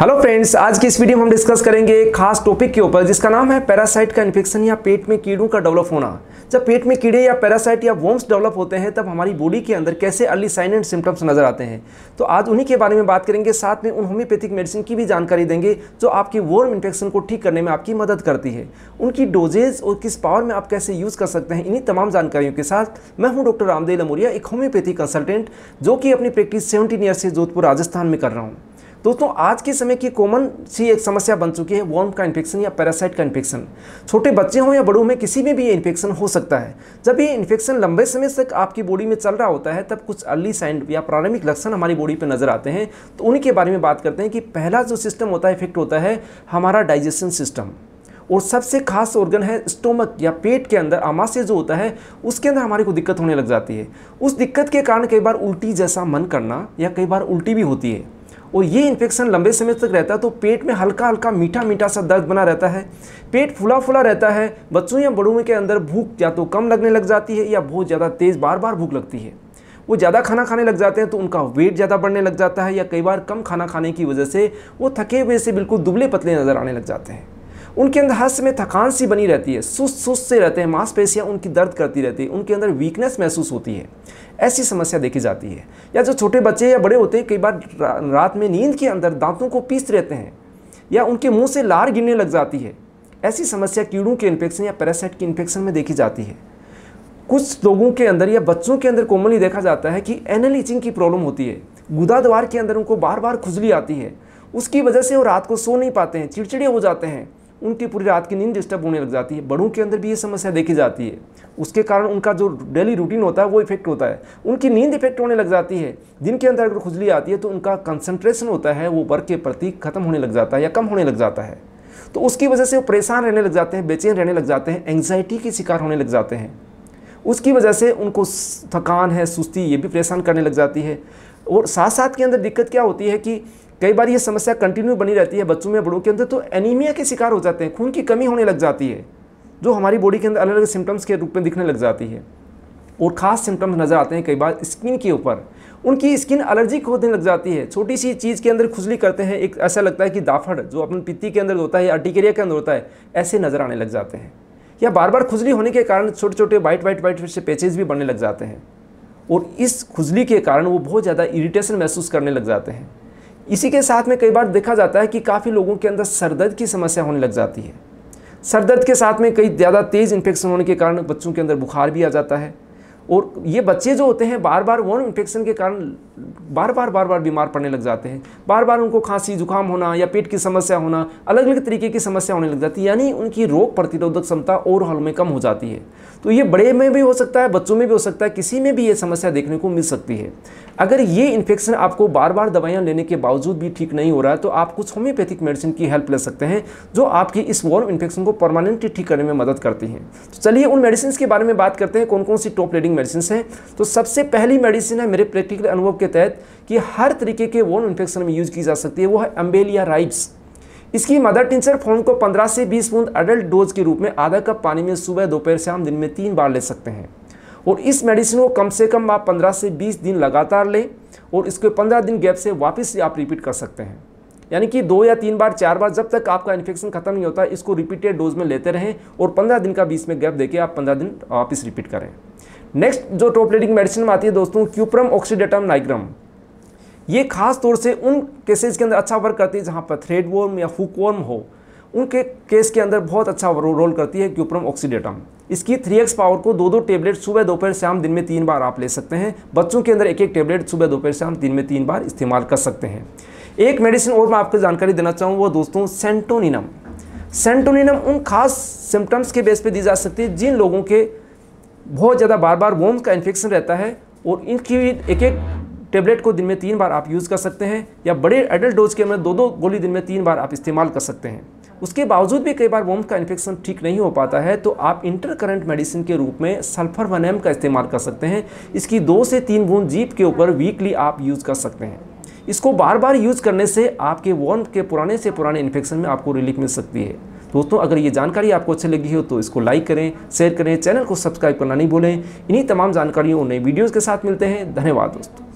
hello friends आज की इस वीडियो में हम डिस्कस करेंगे एक खास टॉपिक के ऊपर जिसका नाम है पैरासाइट का इन्फेक्शन या पेट में कीड़ों का डेवलप होना जब पेट में कीड़े या पैरासाइट या वोम्स डेवलप होते हैं तब हमारी बॉडी के अंदर कैसे अर्ली साइन एंड सिम्टम्स नजर आते हैं तो आज उन्हीं के बारे में बात करेंगे साथ में उन होम्योपैथिक मेडिसिन की भी जानकारी देंगे जो आपकी वोर्म इन्फेक्शन को ठीक करने में आपकी मदद करती है उनकी डोजेज और किस पावर में आप कैसे यूज़ कर सकते हैं इन्हीं तमाम जानकारियों के साथ मैं हूँ डॉक्टर रामदेव लमोरिया एक होम्योपैथी कंसल्टेंट जो कि अपनी प्रैक्टिस सेवेंटीन ईयर से जोधपुर राजस्थान में कर रहा हूँ दोस्तों आज के समय की कॉमन सी एक समस्या बन चुकी है वॉर्म का इन्फेक्शन या पैरासाइट का इन्फेक्शन छोटे बच्चे हों या बड़ों में किसी में भी ये इन्फेक्शन हो सकता है जब ये इन्फेक्शन लंबे समय तक आपकी बॉडी में चल रहा होता है तब कुछ अर्ली साइन या प्रारंभिक लक्षण हमारी बॉडी पर नजर आते हैं तो उन्हीं के बारे में बात करते हैं कि पहला जो सिस्टम होता है इफेक्ट होता है हमारा डाइजेशन सिस्टम और सबसे खास ऑर्गन है स्टोमक या पेट के अंदर आमाशय जो होता है उसके अंदर हमारे को दिक्कत होने लग जाती है उस दिक्कत के कारण कई बार उल्टी जैसा मन करना या कई बार उल्टी भी होती है और ये इन्फेक्शन लंबे समय तक रहता है तो पेट में हल्का हल्का मीठा मीठा सा दर्द बना रहता है पेट फुला फुला रहता है बच्चों या बड़ों के अंदर भूख या तो कम लगने लग जाती है या बहुत ज़्यादा तेज़ बार बार भूख लगती है वो ज़्यादा खाना खाने लग जाते हैं तो उनका वेट ज़्यादा बढ़ने लग जाता है या कई बार कम खाना खाने की वजह से वो थके हुए से बिल्कुल दुबले पतले नज़र आने लग जाते हैं उनके अंदर हर समय थकान सी बनी रहती है सुस्त सुस्त से रहते हैं मांसपेशियाँ उनकी दर्द करती रहती है उनके अंदर वीकनेस महसूस होती है ऐसी समस्या देखी जाती है या जो छोटे बच्चे या बड़े होते हैं कई बार रात में नींद के अंदर दांतों को पीस रहते हैं या उनके मुंह से लार गिरने लग जाती है ऐसी समस्या कीड़ों के इन्फेक्शन या पैरासाइट के इन्फेक्शन में देखी जाती है कुछ लोगों के अंदर या बच्चों के अंदर कॉमनली देखा जाता है कि एनल इचिंग की प्रॉब्लम होती है गुदा द्वार के अंदर उनको बार बार खुजली आती है उसकी वजह से वो रात को सो नहीं पाते हैं चिड़चिड़े हो जाते हैं उनकी पूरी रात की नींद डिस्टर्ब होने लग जाती है बड़ों के अंदर भी ये समस्या देखी जाती है उसके कारण उनका जो डेली रूटीन होता है वो इफेक्ट होता है उनकी नींद इफेक्ट होने लग जाती है दिन के अंदर अगर खुजली आती है तो उनका कंसंट्रेशन होता है वो वर्क के प्रति खत्म होने लग जाता है या कम होने लग जाता है तो उसकी वजह से वो परेशान रहने लग जाते हैं बेचैन रहने लग जाते हैं एंग्जाइटी के शिकार होने लग जाते हैं उसकी वजह से उनको थकान है सुस्ती ये भी परेशान करने लग जाती है और साथ साथ के अंदर दिक्कत क्या होती है कि कई बार ये समस्या कंटिन्यू बनी रहती है बच्चों में बड़ों के अंदर तो एनीमिया के शिकार हो जाते हैं खून की कमी होने लग जाती है जो हमारी बॉडी के अंदर अलग अलग सिम्टम्स के रूप में दिखने लग जाती है और ख़ास सिम्टम्स नज़र आते हैं कई बार स्किन के ऊपर उनकी स्किन एलर्जिक होने लग जाती है छोटी सी चीज़ के अंदर खुजली करते हैं एक ऐसा लगता है कि दाफड़ जो अपने पित्ती के अंदर होता है या अर्टिकेरिया के अंदर होता है ऐसे नज़र आने लग जाते हैं या बार बार खुजली होने के कारण छोटे छोटे वाइट वाइट वाइट से पैचेज भी बनने लग जाते हैं और इस खुजली के कारण वो बहुत ज़्यादा इरीटेशन महसूस करने लग जाते हैं इसी के साथ में कई बार देखा जाता है कि काफ़ी लोगों के अंदर सरदर्द की समस्या होने लग जाती है सरदर्द के साथ में कई ज़्यादा तेज़ इन्फेक्शन होने के कारण बच्चों के अंदर बुखार भी आ जाता है और ये बच्चे जो होते हैं बार बार वर्म इन्फेक्शन के कारण बार बार बार बार बीमार पड़ने लग जाते हैं बार बार उनको खांसी जुकाम होना या पेट की समस्या होना अलग अलग तरीके की समस्या होने लग जाती है यानी उनकी रोग प्रतिरोधक क्षमता और हल में कम हो जाती है तो ये बड़े में भी हो सकता है बच्चों में भी हो सकता है किसी में भी ये समस्या देखने को मिल सकती है अगर ये इन्फेक्शन आपको बार बार दवाइयाँ लेने के बावजूद भी ठीक नहीं हो रहा है तो आप कुछ होम्योपैथिक मेडिसिन की हेल्प ले सकते हैं जो आपकी इस वॉर्म इन्फेक्शन को परमानेंटली ठीक करने में मदद करती हैं तो चलिए उन मेडिसिन के बारे में बात करते हैं कौन कौन सी टॉप लेडिंग मेडिसिन हैं तो सबसे पहली मेडिसिन है मेरे प्रैक्टिकल अनुभव के तहत कि हर तरीके के वोन इन्फेक्शन में यूज की जा सकती है वो है अम्बेलिया राइब्स इसकी मदर टिंचर फोन को 15 से 20 बूंद अडल्ट डोज के रूप में आधा कप पानी में सुबह दोपहर शाम दिन में तीन बार ले सकते हैं और इस मेडिसिन को कम से कम आप 15 से 20 दिन लगातार लें और इसको 15 दिन गैप से वापस आप रिपीट कर सकते हैं यानी कि दो या तीन बार चार बार जब तक आपका इन्फेक्शन खत्म नहीं होता इसको रिपीटेड डोज में लेते रहें और पंद्रह दिन का बीच में गैप देके आप पंद्रह दिन वापस रिपीट करें नेक्स्ट जो टोपलेटिंग मेडिसिन में आती है दोस्तों क्यूप्रम ऑक्सीडेटम नाइग्रम ये खास तौर से उन केसेज के अंदर अच्छा वर्क करती है जहाँ पर थ्रेड वॉर्म या हुक वॉर्म हो उनके केस के अंदर बहुत अच्छा रोल करती है क्यूप्रम ऑक्सीडेटम इसकी थ्री एक्स पावर को दो दो टेबलेट सुबह दोपहर शाम दिन में तीन बार आप ले सकते हैं बच्चों के अंदर एक एक टेबलेट सुबह दोपहर शाम दिन में तीन बार इस्तेमाल कर सकते हैं एक मेडिसिन और मैं आपको जानकारी देना चाहूँ वो दोस्तों सेंटोनिनम सेंटोनिनम उन खास सिम्टम्स के बेस पे दी जा सकती है जिन लोगों के बहुत ज़्यादा बार बार वोम्स का इन्फेक्शन रहता है और इनकी एक एक टेबलेट को दिन में तीन बार आप यूज़ कर सकते हैं या बड़े एडल्ट डोज के अंदर दो दो गोली दिन में तीन बार आप इस्तेमाल कर सकते हैं उसके बावजूद भी कई बार वोम्स का इन्फेक्शन ठीक नहीं हो पाता है तो आप इंटर करंट मेडिसिन के रूप में सल्फर वनम का इस्तेमाल कर सकते हैं इसकी दो से तीन बूंद जीप के ऊपर वीकली आप यूज़ कर सकते हैं इसको बार बार यूज़ करने से आपके वॉर्म के पुराने से पुराने इन्फेक्शन में आपको रिलीफ मिल सकती है दोस्तों अगर ये जानकारी आपको अच्छी लगी हो तो इसको लाइक करें शेयर करें चैनल को सब्सक्राइब करना नहीं भूलें इन्हीं तमाम जानकारियों नई वीडियोज़ के साथ मिलते हैं धन्यवाद दोस्तों